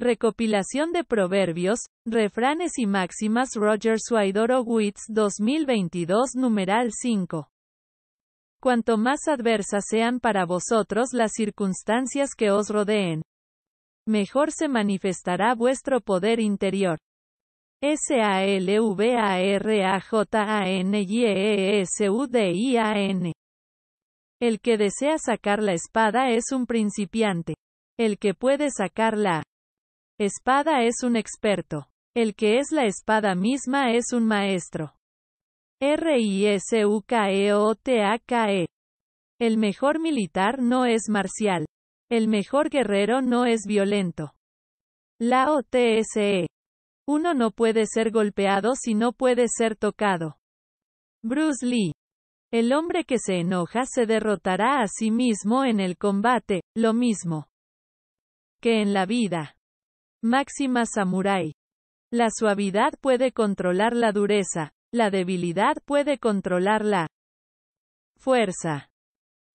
Recopilación de proverbios, refranes y máximas Roger Suaidoro Witz 2022 numeral 5. Cuanto más adversas sean para vosotros las circunstancias que os rodeen, mejor se manifestará vuestro poder interior. S-A-L-V-A-R-A-J-A-N-Y-E-S-U-D-I-A-N. E El que desea sacar la espada es un principiante. El que puede sacarla Espada es un experto. El que es la espada misma es un maestro. R-I-S-U-K-E-O-T-A-K-E. E. El mejor militar no es marcial. El mejor guerrero no es violento. La e. Uno no puede ser golpeado si no puede ser tocado. Bruce Lee. El hombre que se enoja se derrotará a sí mismo en el combate, lo mismo que en la vida. Máxima Samurai. La suavidad puede controlar la dureza. La debilidad puede controlar la fuerza.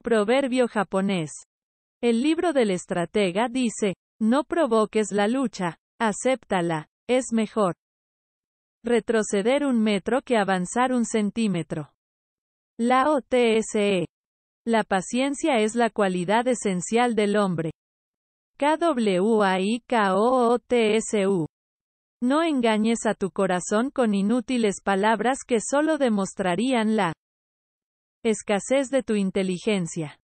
Proverbio japonés. El libro del estratega dice, no provoques la lucha, acéptala, es mejor retroceder un metro que avanzar un centímetro. La OTSE. La paciencia es la cualidad esencial del hombre. KWAIKOOTSU. No engañes a tu corazón con inútiles palabras que solo demostrarían la escasez de tu inteligencia.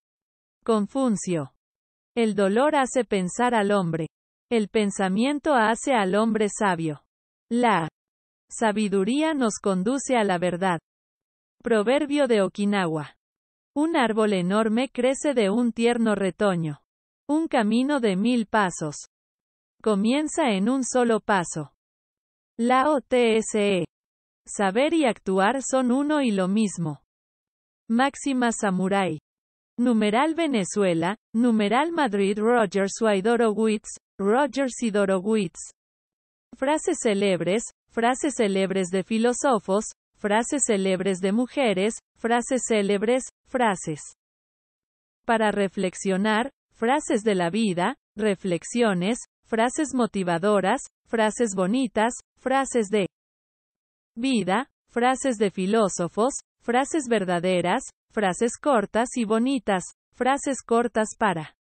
Confuncio. El dolor hace pensar al hombre. El pensamiento hace al hombre sabio. La sabiduría nos conduce a la verdad. Proverbio de Okinawa. Un árbol enorme crece de un tierno retoño. Un camino de mil pasos. Comienza en un solo paso. La OTSE. Saber y actuar son uno y lo mismo. Máxima Samurai. Numeral Venezuela, numeral Madrid Roger Suaidorowitz, Roger Sidorowitz. Frases célebres, frases célebres de filósofos, frases célebres de mujeres, frases célebres, frases. Para reflexionar, frases de la vida, reflexiones, frases motivadoras, frases bonitas, frases de vida, frases de filósofos, frases verdaderas, frases cortas y bonitas, frases cortas para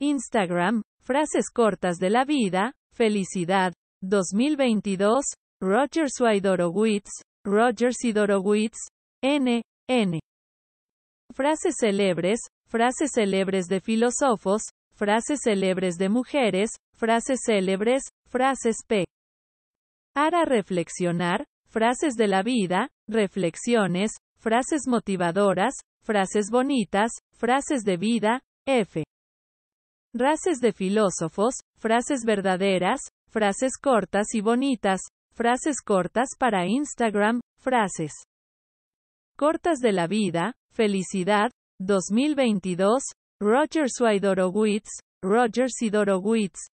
Instagram, frases cortas de la vida, felicidad, 2022, Roger Waidorowitz, Rogers y N. N. Frases célebres, frases célebres de filósofos, frases célebres de mujeres, frases célebres, frases p. Para reflexionar, frases de la vida, reflexiones, frases motivadoras, frases bonitas, frases de vida, f. Frases de filósofos, frases verdaderas, frases cortas y bonitas, frases cortas para Instagram, frases cortas de la vida, felicidad, 2022, Roger Swidorowitz, Roger Sidorowitz,